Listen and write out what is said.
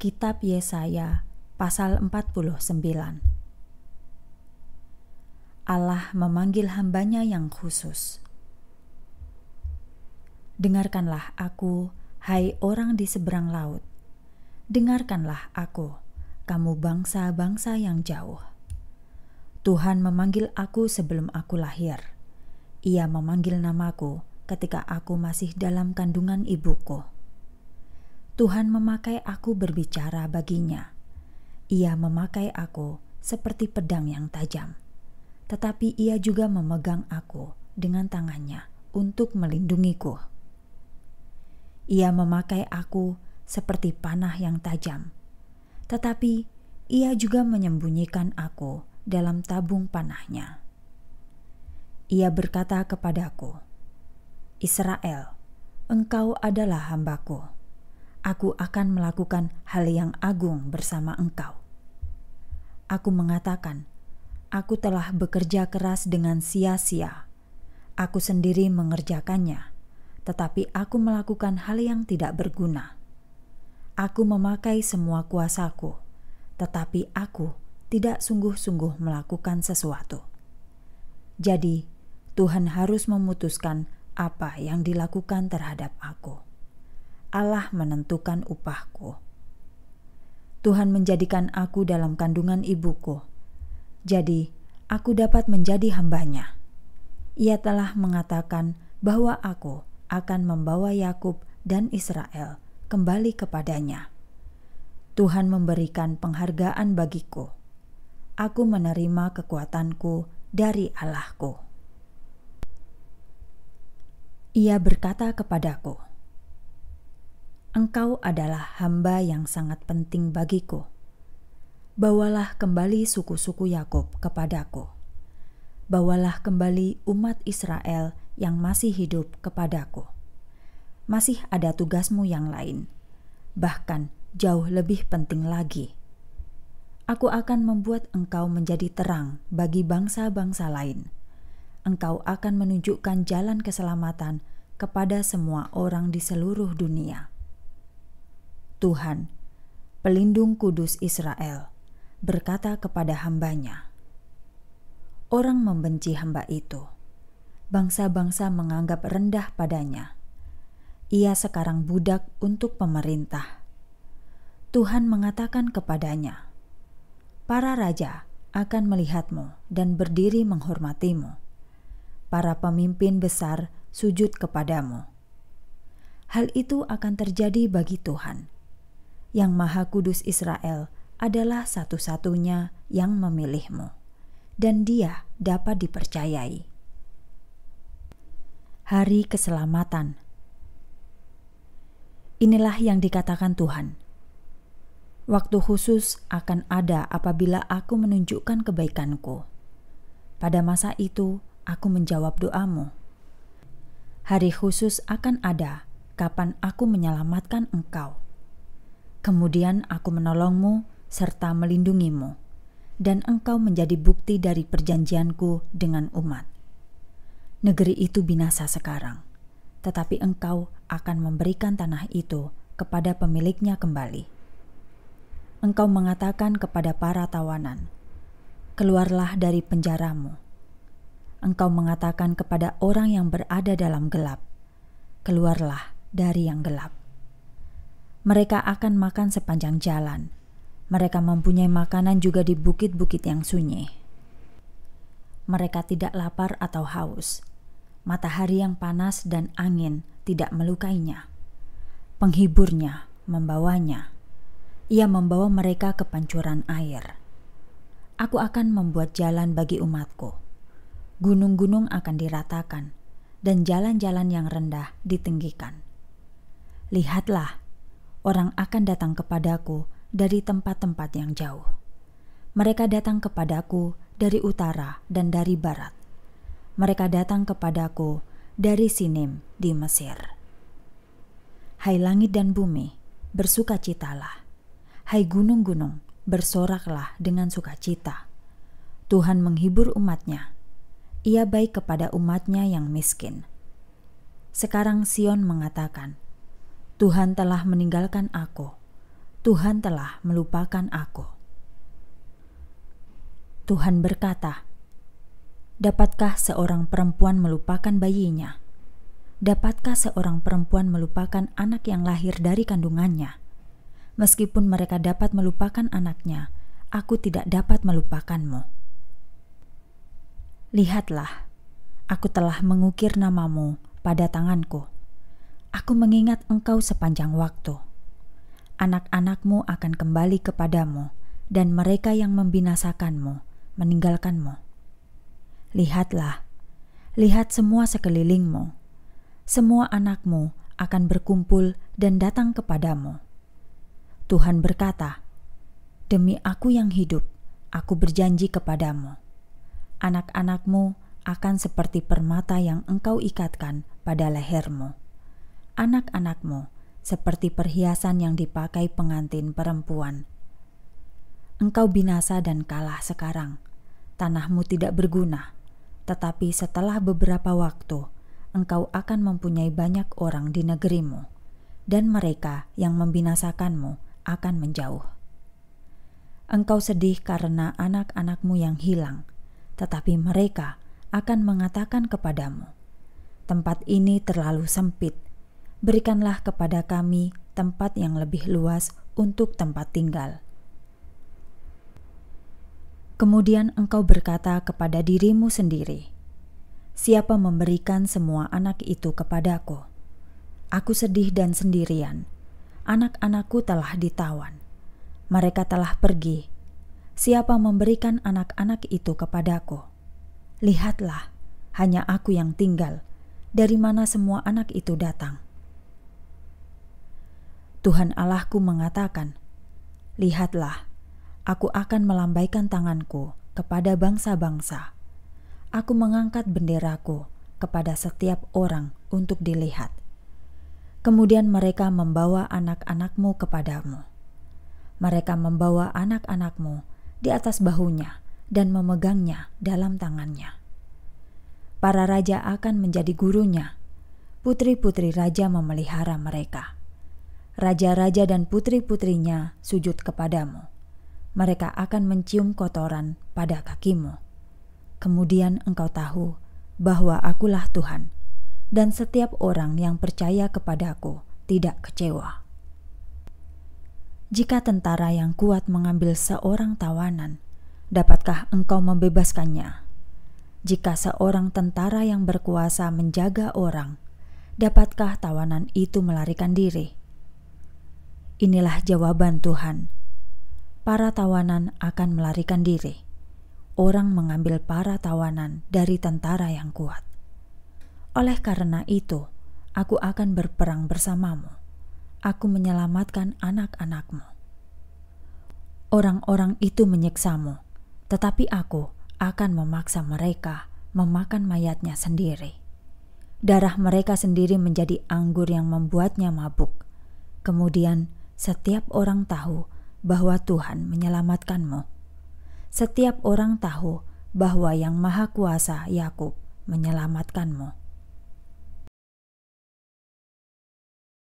Kitab Yesaya pasal 49 Allah memanggil hambanya yang khusus Dengarkanlah aku, hai orang di seberang laut Dengarkanlah aku, kamu bangsa-bangsa yang jauh Tuhan memanggil aku sebelum aku lahir Ia memanggil namaku ketika aku masih dalam kandungan ibuku. Tuhan memakai aku berbicara baginya. Ia memakai aku seperti pedang yang tajam, tetapi ia juga memegang aku dengan tangannya untuk melindungiku. Ia memakai aku seperti panah yang tajam, tetapi ia juga menyembunyikan aku dalam tabung panahnya. Ia berkata kepadaku, "Israel, engkau adalah hambaku." aku akan melakukan hal yang agung bersama engkau. Aku mengatakan, aku telah bekerja keras dengan sia-sia. Aku sendiri mengerjakannya, tetapi aku melakukan hal yang tidak berguna. Aku memakai semua kuasaku, tetapi aku tidak sungguh-sungguh melakukan sesuatu. Jadi, Tuhan harus memutuskan apa yang dilakukan terhadap aku. Allah menentukan upahku. Tuhan menjadikan aku dalam kandungan ibuku. Jadi, aku dapat menjadi hambanya. Ia telah mengatakan bahwa aku akan membawa Yakub dan Israel kembali kepadanya. Tuhan memberikan penghargaan bagiku. Aku menerima kekuatanku dari Allahku. Ia berkata kepadaku, engkau adalah hamba yang sangat penting bagiku. Bawalah kembali suku-suku Yakub kepadaku. Bawalah kembali umat Israel yang masih hidup kepadaku. Masih ada tugasmu yang lain, bahkan jauh lebih penting lagi. Aku akan membuat engkau menjadi terang bagi bangsa-bangsa lain. Engkau akan menunjukkan jalan keselamatan kepada semua orang di seluruh dunia. Tuhan, pelindung kudus Israel, berkata kepada hambanya, Orang membenci hamba itu, bangsa-bangsa menganggap rendah padanya. Ia sekarang budak untuk pemerintah. Tuhan mengatakan kepadanya, Para raja akan melihatmu dan berdiri menghormatimu. Para pemimpin besar sujud kepadamu. Hal itu akan terjadi bagi Tuhan, yang Maha Kudus Israel adalah satu-satunya yang memilihmu, dan Dia dapat dipercayai. Hari Keselamatan Inilah yang dikatakan Tuhan. Waktu khusus akan ada apabila aku menunjukkan kebaikanku. Pada masa itu, aku menjawab doamu. Hari khusus akan ada kapan aku menyelamatkan engkau Kemudian aku menolongmu serta melindungimu, dan engkau menjadi bukti dari perjanjianku dengan umat. Negeri itu binasa sekarang, tetapi engkau akan memberikan tanah itu kepada pemiliknya kembali. Engkau mengatakan kepada para tawanan, "Keluarlah dari penjaramu." Engkau mengatakan kepada orang yang berada dalam gelap, "Keluarlah dari yang gelap." Mereka akan makan sepanjang jalan. Mereka mempunyai makanan juga di bukit-bukit yang sunyi. Mereka tidak lapar atau haus. Matahari yang panas dan angin tidak melukainya. Penghiburnya membawanya. Ia membawa mereka ke pancuran air. Aku akan membuat jalan bagi umatku. Gunung-gunung akan diratakan, dan jalan-jalan yang rendah ditinggikan. Lihatlah, orang akan datang kepadaku dari tempat-tempat yang jauh. Mereka datang kepadaku dari utara dan dari barat. Mereka datang kepadaku dari Sinim di Mesir. Hai langit dan bumi, bersukacitalah. Hai gunung-gunung, bersoraklah dengan sukacita. Tuhan menghibur umatnya. Ia baik kepada umatnya yang miskin. Sekarang Sion mengatakan, Tuhan telah meninggalkan aku. Tuhan telah melupakan aku. Tuhan berkata, "Dapatkah seorang perempuan melupakan bayinya? Dapatkah seorang perempuan melupakan anak yang lahir dari kandungannya? Meskipun mereka dapat melupakan anaknya, aku tidak dapat melupakanmu." Lihatlah, aku telah mengukir namamu pada tanganku aku mengingat engkau sepanjang waktu. Anak-anakmu akan kembali kepadamu, dan mereka yang membinasakanmu meninggalkanmu. Lihatlah, lihat semua sekelilingmu. Semua anakmu akan berkumpul dan datang kepadamu. Tuhan berkata, "Demi Aku yang hidup, Aku berjanji kepadamu, anak-anakmu akan seperti permata yang engkau ikatkan pada lehermu." anak-anakmu seperti perhiasan yang dipakai pengantin perempuan. Engkau binasa dan kalah sekarang. Tanahmu tidak berguna, tetapi setelah beberapa waktu engkau akan mempunyai banyak orang di negerimu, dan mereka yang membinasakanmu akan menjauh. Engkau sedih karena anak-anakmu yang hilang, tetapi mereka akan mengatakan kepadamu, "Tempat ini terlalu sempit." berikanlah kepada kami tempat yang lebih luas untuk tempat tinggal. Kemudian engkau berkata kepada dirimu sendiri, "Siapa memberikan semua anak itu kepadaku? Aku sedih dan sendirian. Anak-anakku telah ditawan, mereka telah pergi. Siapa memberikan anak-anak itu kepadaku? Lihatlah, hanya aku yang tinggal. Dari mana semua anak itu datang?" Tuhan Allahku mengatakan, Lihatlah, aku akan melambaikan tanganku kepada bangsa-bangsa. Aku mengangkat benderaku kepada setiap orang untuk dilihat. Kemudian mereka membawa anak-anakmu kepadamu. Mereka membawa anak-anakmu di atas bahunya dan memegangnya dalam tangannya. Para raja akan menjadi gurunya. Putri-putri raja memelihara mereka raja-raja dan putri-putrinya sujud kepadamu. Mereka akan mencium kotoran pada kakimu. Kemudian engkau tahu bahwa akulah Tuhan, dan setiap orang yang percaya kepadaku tidak kecewa. Jika tentara yang kuat mengambil seorang tawanan, dapatkah engkau membebaskannya? Jika seorang tentara yang berkuasa menjaga orang, dapatkah tawanan itu melarikan diri? Inilah jawaban Tuhan. Para tawanan akan melarikan diri. Orang mengambil para tawanan dari tentara yang kuat. Oleh karena itu, aku akan berperang bersamamu. Aku menyelamatkan anak-anakmu. Orang-orang itu menyiksamu, tetapi aku akan memaksa mereka memakan mayatnya sendiri. Darah mereka sendiri menjadi anggur yang membuatnya mabuk. Kemudian, setiap orang tahu bahwa Tuhan menyelamatkanmu. Setiap orang tahu bahwa Yang Maha Kuasa Yakub menyelamatkanmu.